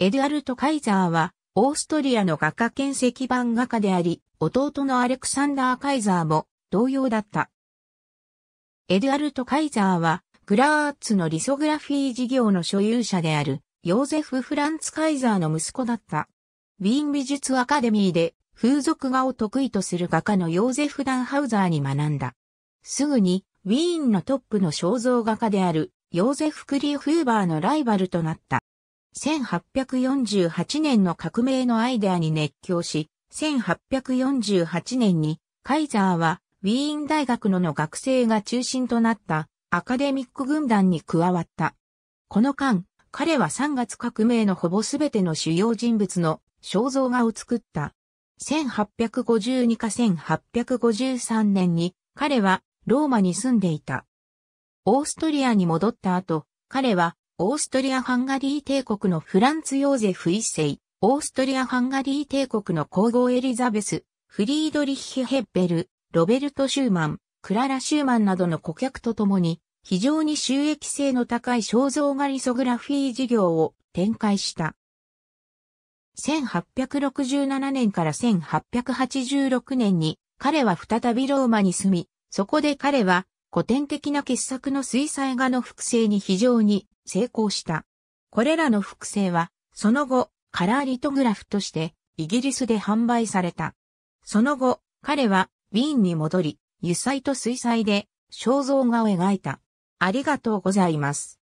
エドゥアルト・カイザーは、オーストリアの画家兼石版画家であり、弟のアレクサンダー・カイザーも同様だった。エドゥアルト・カイザーは、グラーツのリソグラフィー事業の所有者である、ヨーゼフ・フランツ・カイザーの息子だった。ウィーン美術アカデミーで風俗画を得意とする画家のヨーゼフ・ダンハウザーに学んだ。すぐにウィーンのトップの肖像画家であるヨーゼフ・クリー・フーバーのライバルとなった。1848年の革命のアイデアに熱狂し、1848年にカイザーはウィーン大学のの学生が中心となったアカデミック軍団に加わった。この間、彼は3月革命のほぼすべての主要人物の肖像画を作った。1852か1853年に彼はローマに住んでいた。オーストリアに戻った後、彼はオーストリア・ハンガリー帝国のフランツ・ヨーゼフ一世、オーストリア・ハンガリー帝国の皇后エリザベス、フリードリッヒ・ヘッベル、ロベルト・シューマン、クララ・シューマンなどの顧客と共に、非常に収益性の高い肖像画リソグラフィー事業を展開した。1867年から1886年に彼は再びローマに住み、そこで彼は古典的な傑作の水彩画の複製に非常に成功した。これらの複製は、その後、カラーリトグラフとしてイギリスで販売された。その後、彼はウィーンに戻り、油彩と水彩で肖像画を描いた。ありがとうございます。